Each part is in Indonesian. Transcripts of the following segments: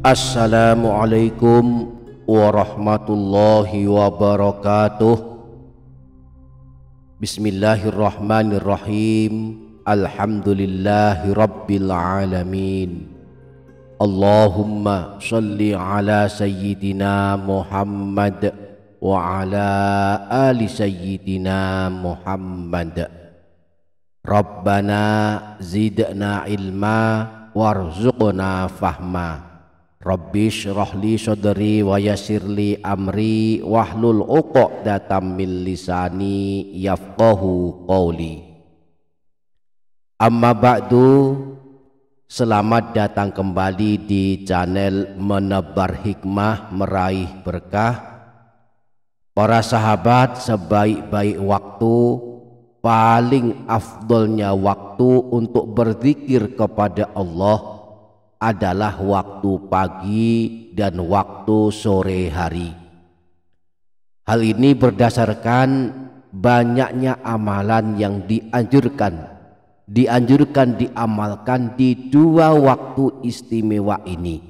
Assalamualaikum warahmatullahi wabarakatuh Bismillahirrahmanirrahim Alhamdulillahi rabbil alamin Allahumma salli ala sayyidina Muhammad wa ala ali sayyidina Muhammad Rabbana zidna ilma warzuqna fahma Rabbi syrahli sodri wa yasirli amri wahlul uqaq datam min lisani yafqahu qawli Amma ba'du Selamat datang kembali di channel Menebar Hikmah Meraih Berkah Para sahabat sebaik-baik waktu Paling afdolnya waktu untuk berzikir kepada Allah adalah waktu pagi dan waktu sore hari. Hal ini berdasarkan banyaknya amalan yang dianjurkan, dianjurkan diamalkan di dua waktu istimewa ini.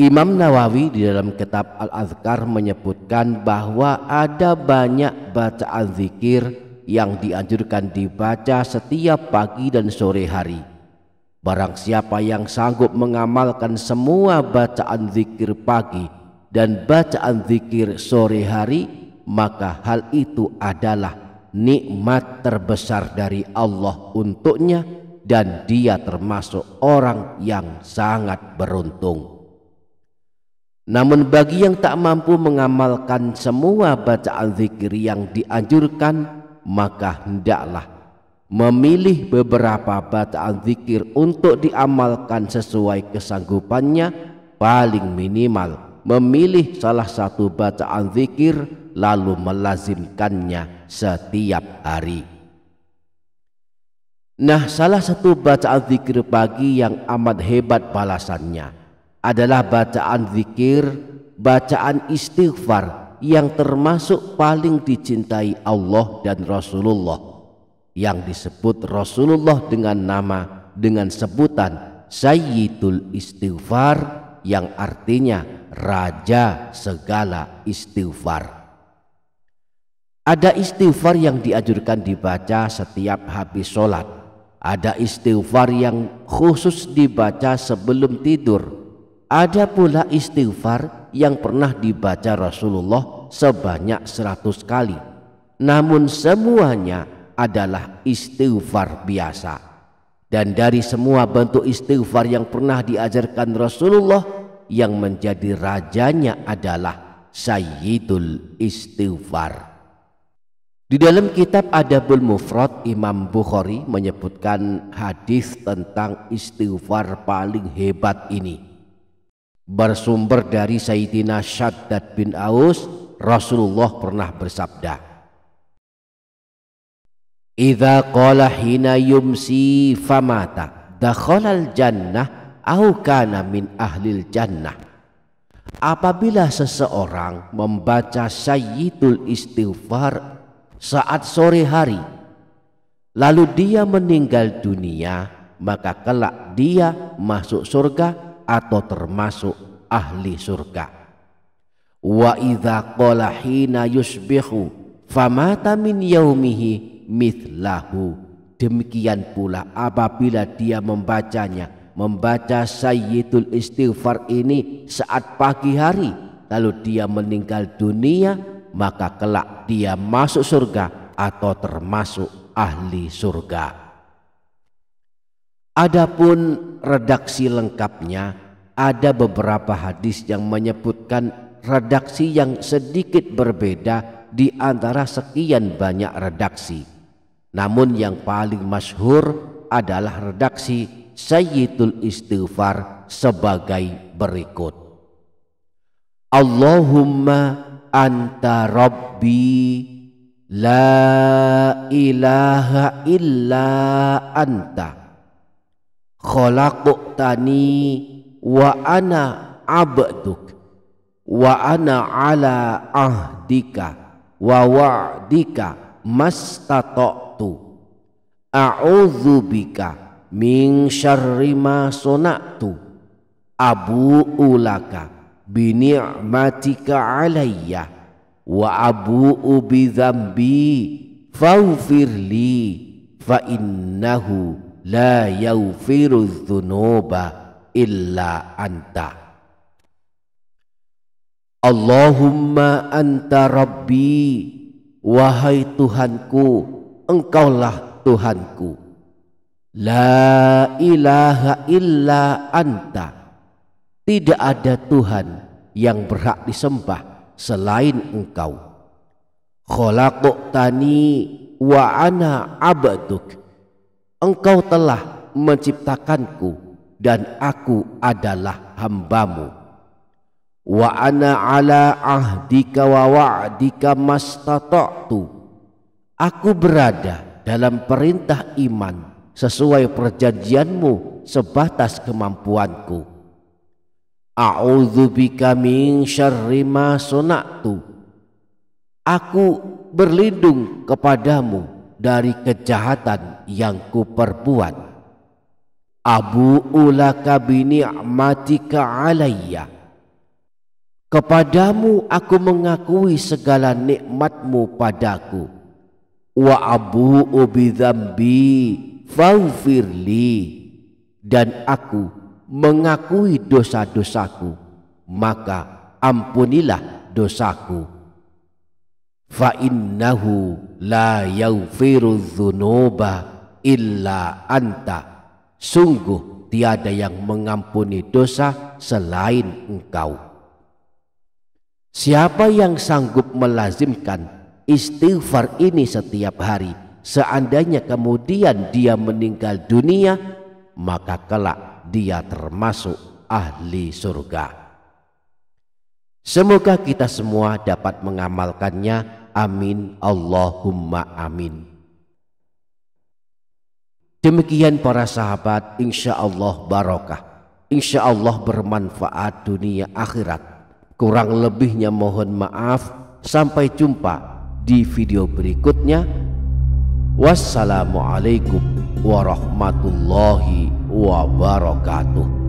Imam Nawawi di dalam kitab Al-Azkar menyebutkan bahwa ada banyak bacaan zikir yang dianjurkan dibaca setiap pagi dan sore hari. Barang siapa yang sanggup mengamalkan semua bacaan zikir pagi dan bacaan zikir sore hari, maka hal itu adalah nikmat terbesar dari Allah untuknya dan dia termasuk orang yang sangat beruntung. Namun bagi yang tak mampu mengamalkan semua bacaan zikir yang dianjurkan, maka hendaklah memilih beberapa bacaan zikir untuk diamalkan sesuai kesanggupannya paling minimal memilih salah satu bacaan zikir lalu melazimkannya setiap hari Nah salah satu bacaan zikir pagi yang amat hebat balasannya adalah bacaan zikir bacaan istighfar yang termasuk paling dicintai Allah dan Rasulullah yang disebut Rasulullah dengan nama dengan sebutan Sayyidul Istighfar yang artinya raja segala istighfar. Ada istighfar yang diajurkan dibaca setiap habis sholat. Ada istighfar yang khusus dibaca sebelum tidur. Ada pula istighfar yang pernah dibaca Rasulullah sebanyak seratus kali. Namun semuanya adalah istighfar biasa. Dan dari semua bentuk istighfar yang pernah diajarkan Rasulullah yang menjadi rajanya adalah Sayyidul Istighfar. Di dalam kitab Adabul Mufrad Imam Bukhari menyebutkan hadis tentang istighfar paling hebat ini. Bersumber dari Sayyidina Shaddad bin Aus, Rasulullah pernah bersabda, Idza qala hina yumsi famata dakhalal jannah au kana min ahlil jannah. Apabila seseorang membaca sayyidul istighfar saat sore hari lalu dia meninggal dunia maka kelak dia masuk surga atau termasuk ahli surga. Wa idza qala hina yusbihu famata min yaumihi Mithlahu. demikian pula apabila dia membacanya membaca sayyidul istighfar ini saat pagi hari lalu dia meninggal dunia maka kelak dia masuk surga atau termasuk ahli surga Adapun redaksi lengkapnya ada beberapa hadis yang menyebutkan redaksi yang sedikit berbeda di antara sekian banyak redaksi. Namun yang paling masyhur adalah redaksi Sayyidul Istighfar sebagai berikut. Allahumma anta rabbi la ilaha illa anta khalaqtani wa ana abduk wa ana ala ahdika wa wa'dika mastata'tu bika min syarri ma sona'tu abu ulaka bini'matika alayya wa abu ubi zambi faghfirli fa innahu la yaghfiru dhunuba illa anta Allahumma anta rabbi wahai Tuhanku engkaulah Tuhanku La ilaha illa anta Tidak ada Tuhan yang berhak disembah selain engkau Kholakuktani wa ana abaduk Engkau telah menciptakanku dan aku adalah hambamu Wa ana ala ahdika wa wa'dika mastata'tu Aku berada dalam perintah iman sesuai perjanjianmu sebatas kemampuanku. bika min syarri ma suna'tu. Aku berlindung kepadamu dari kejahatan yang kuperbuat. Abu ulaka bini'matika alayya. Kepadamu aku mengakui segala nikmatmu padaku wa abu ubidambi Faufirli dan aku mengakui dosa-dosaku maka ampunilah dosaku fa innahu la yaufirudzunuba illa anta sungguh tiada yang mengampuni dosa selain engkau siapa yang sanggup melazimkan istighfar ini setiap hari seandainya kemudian dia meninggal dunia maka kelak dia termasuk ahli surga semoga kita semua dapat mengamalkannya amin Allahumma amin demikian para sahabat insya Allah barokah insya Allah bermanfaat dunia akhirat kurang lebihnya mohon maaf sampai jumpa di video berikutnya. Wassalamualaikum warahmatullahi wabarakatuh.